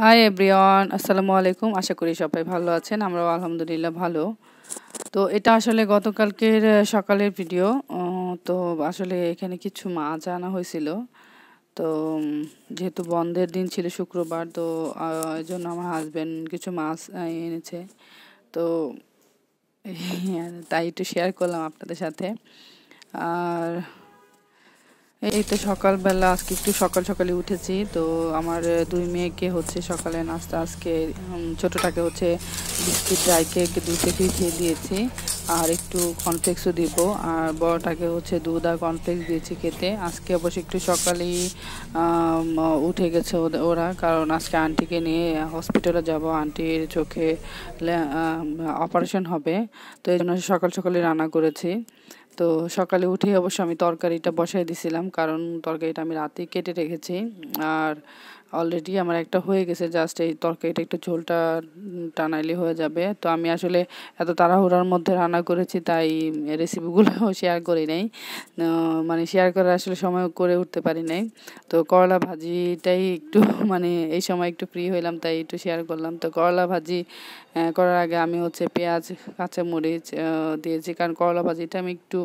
hi everyone আসসালামু আলাইকুম আশা করি সবাই ভালো আছেন আমরাও আলহামদুলিল্লাহ ভালো তো এটা আসলে গতকালকের সকালের ভিডিও তো আসলে এখানে কিছু মাছ আনা হয়েছিল তো যেহেতু বন্ধের দিন ছিল শুক্রবার তো এই জন্য আমার হাজব্যান্ড কিছু মাছ এনেছে তো তাই একটু শেয়ার করলাম আপনাদের সাথে আর এই তো সকালবেলা আজকে একটু সকাল সকালে উঠেছি তো আমার দুই মেয়েকে হচ্ছে সকালে নাস্তা আজকে ছোটোটাকে হচ্ছে বিস্কিট ড্রাই কেক দুধে ভিজিয়ে দিয়েছি আর একটু কনফ্লেক্সও দিব আর বড়টাকে হচ্ছে দুধ আর কনফ্লেক্স দিয়েছি খেতে আজকে অবশ্য একটু সকালেই উঠে গেছে ওরা কারণ আজকে আন্টিকে নিয়ে হসপিটালে যাব আন্টির চোখে অপারেশন হবে তো এই জন্য সকাল সকালে রান্না করেছি তো সকালে উঠে অবশ্য আমি তরকারিটা বসাই দিছিলাম কারণ তরকারিটা আমি রাতে কেটে রেখেছি আর অলরেডি আমার একটা হয়ে গেছে জাস্ট এই তরকারিটা একটু ঝোলটা টানাইলে হয়ে যাবে তো আমি আসলে এত তাড়াহুড়ার মধ্যে রান্না করেছি তাই রেসিপিগুলো শেয়ার করি নাই মানে শেয়ার করার আসলে সময় করে উঠতে পারি নাই তো করলা ভাজিটাই একটু মানে এই সময় একটু ফ্রি হইলাম তাই একটু শেয়ার করলাম তো করলা ভাজি করার আগে আমি হচ্ছে পেঁয়াজ কাঁচামরিচ দিয়েছি কারণ করলা ভাজিটা আমি একটু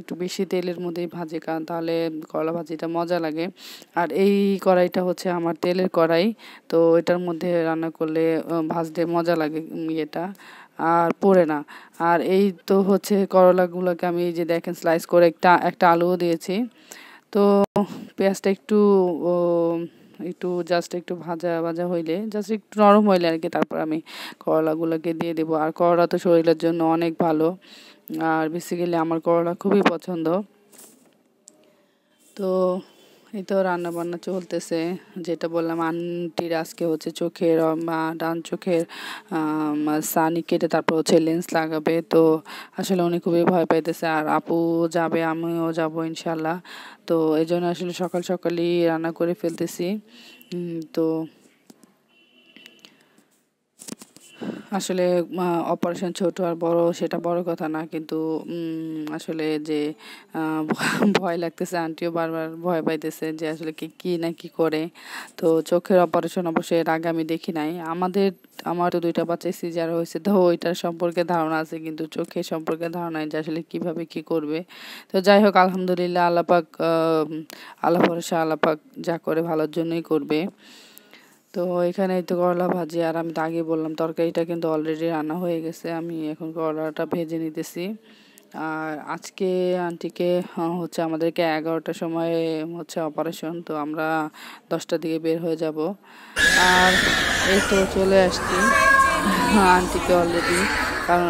একটু বেশি তেলের মধ্যেই ভাজে কারণ তাহলে করলা ভাজিটা মজা লাগে আর এই কড়াইটা হচ্ছে আমার তেলের কড়াই তো এটার মধ্যে রান্না করলে ভাজতে মজা লাগে ইয়েটা আর পড়ে না আর এই তো হচ্ছে করলাগুলোকে আমি যে দেখেন স্লাইস করে একটা একটা আলুও দিয়েছি তো পেঁয়াজটা একটু একটু জাস্ট একটু ভাজা ভাজা হইলে জাস্ট একটু নরম হইলে আর কি তারপর আমি করলাগুলোকে দিয়ে দেবো আর করলা তো শরীরের জন্য অনেক ভালো আর বেসিক্যালি আমার করলা খুবই পছন্দ তো এই তো রান্না বান্না চলতেছে যেটা বললাম আন্টির আজকে হচ্ছে চোখের ডান চোখের সানি কেটে তারপর হচ্ছে লেন্স লাগাবে তো আসলে উনি খুবই ভয় পাইতেছে আর আপু যাবে আমিও যাবো ইনশাল্লাহ তো এই জন্য আসলে সকাল সকালই রান্না করে ফেলতেছি তো আসলে অপারেশন ছোট আর বড় সেটা বড় কথা না কিন্তু আসলে যে ভয় লাগতেছে আন্টিও বারবার ভয় পাইতেছে যে আসলে কি কি না কি করে তো চোখের অপারেশন অবশ্যই এর আগে আমি দেখি নাই আমাদের আমার তো দুইটা বাচ্চা সিজার হয়েছে তো ওইটার সম্পর্কে ধারণা আছে কিন্তু চোখে সম্পর্কে ধারণা যে আসলে কিভাবে কি করবে তো যাই হোক আলহামদুলিল্লাহ আল্লাপাক আল্লাহ ভরসা আল্লাপাক যা করে ভালোর জন্যই করবে তো এখানে তো করলা ভাজি আর আমি তো আগে বললাম তরকারিটা কিন্তু অলরেডি রান্না হয়ে গেছে আমি এখন করলাটা ভেজে নিতেছি আর আজকে আন্টিকে হ্যাঁ, হচ্ছে আমাদেরকে এগারোটার সময় হচ্ছে অপারেশন তো আমরা দশটার দিকে বের হয়ে যাব আর এই তো চলে আসছি হ্যাঁ, আন্টিকে অলরেডি কারণ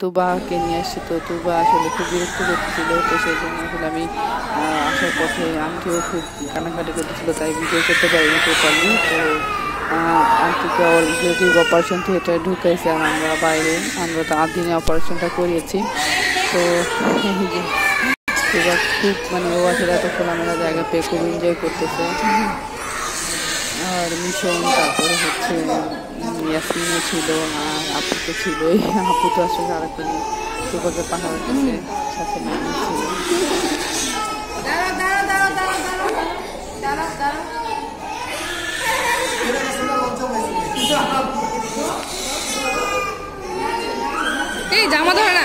তুবাকে নিয়ে এসছে তো তুবা আসলে খুব বিরক্ত করতেছিল তো সেই জন্য আসলে আমি আসার পথে আন্টিও খুব কানাকাটি করতেছিল তাই ভিডিও করতে পারিনি তো পারিনি তো আন্টিকে অলরেডি অপারেশন থিয়েটারে ঢুকেছে আর আমরা বাইরে আমরা তো আট দিনে অপারেশনটা করিয়েছি তো খুব মানে ও আসলে এতক্ষণ আমরা জায়গা পেয়ে খুব এনজয় করতেছে আর মিশন তারপরে হচ্ছে ইয়াসিনও ছিল আর আপু তো ছিলই আপু তো আসলে সারাক্ষণ সুগত পাহাড় ছিল এই জামা ধরে না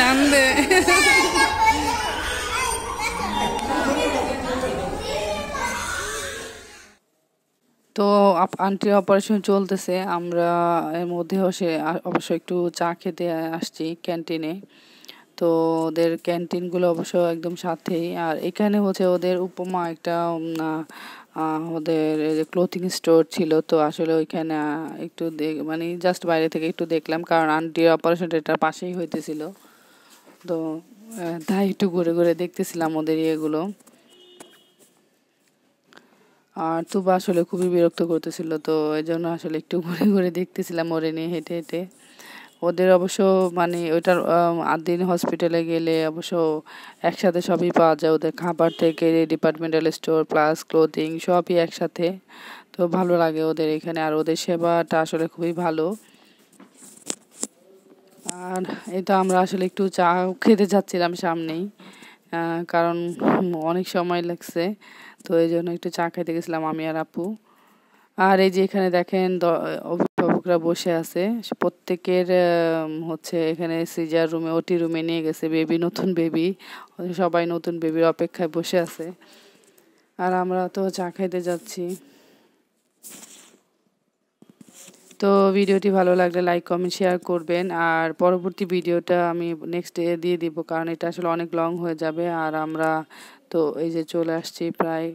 দাম দে তো আন্টির অপারেশন চলতেছে আমরা এর মধ্যে হচ্ছে অবশ্য একটু চা খেতে আসছি ক্যান্টিনে তো ওদের ক্যান্টিনগুলো অবশ্য একদম সাথেই আর এখানে হচ্ছে ওদের উপমা একটা ওদের ক্লোথিং স্টোর ছিল তো আসলে ওইখানে একটু মানে জাস্ট বাইরে থেকে একটু দেখলাম কারণ আন্টির অপারেশনটা এটার পাশেই হইতেছিল তো তাই একটু ঘুরে ঘুরে দেখতেছিলাম ওদের ইয়েগুলো আর তুবা আসলে খুবই বিরক্ত করতেছিল তো এই জন্য আসলে একটু ঘুরে ঘুরে দেখতেছিলাম ওরে নিয়ে হেঁটে হেঁটে ওদের অবশ্য মানে ওইটার দিন হসপিটালে গেলে অবশ্য একসাথে সবই পাওয়া যায় ওদের খাবার থেকে ডিপার্টমেন্টাল স্টোর প্লাস ক্লোথিং সবই একসাথে তো ভালো লাগে ওদের এখানে আর ওদের সেবাটা আসলে খুবই ভালো আর এটা আমরা আসলে একটু চা খেতে যাচ্ছিলাম সামনেই কারণ অনেক সময় লাগছে তো এই জন্য একটু চা খাইতে গেছিলাম আমি আর আপু আর এই যে এখানে দেখেন অভিভাবকরা বসে আছে প্রত্যেকের হচ্ছে এখানে সিজার রুমে ওটি রুমে নিয়ে গেছে বেবি নতুন বেবি সবাই নতুন বেবির অপেক্ষায় বসে আছে আর আমরা তো চা খাইতে যাচ্ছি তো ভিডিওটি ভালো লাগলে লাইক কমেন্ট শেয়ার করবেন আর পরবর্তী ভিডিওটা আমি নেক্সট ডে দিয়ে দিব কারণ এটা আসলে অনেক লং হয়ে যাবে আর আমরা তো এই যে চলে আসছি প্রায়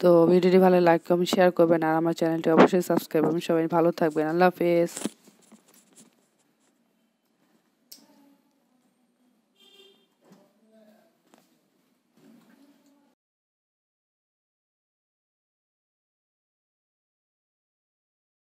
তো ভিডিওটি ভালো লাইক কমেন্ট শেয়ার করবেন আর আমার চ্যানেলটি অবশ্যই সাবস্ক্রাইব করবেন সবাই ভালো থাকবেন আল্লাহ হাফেজ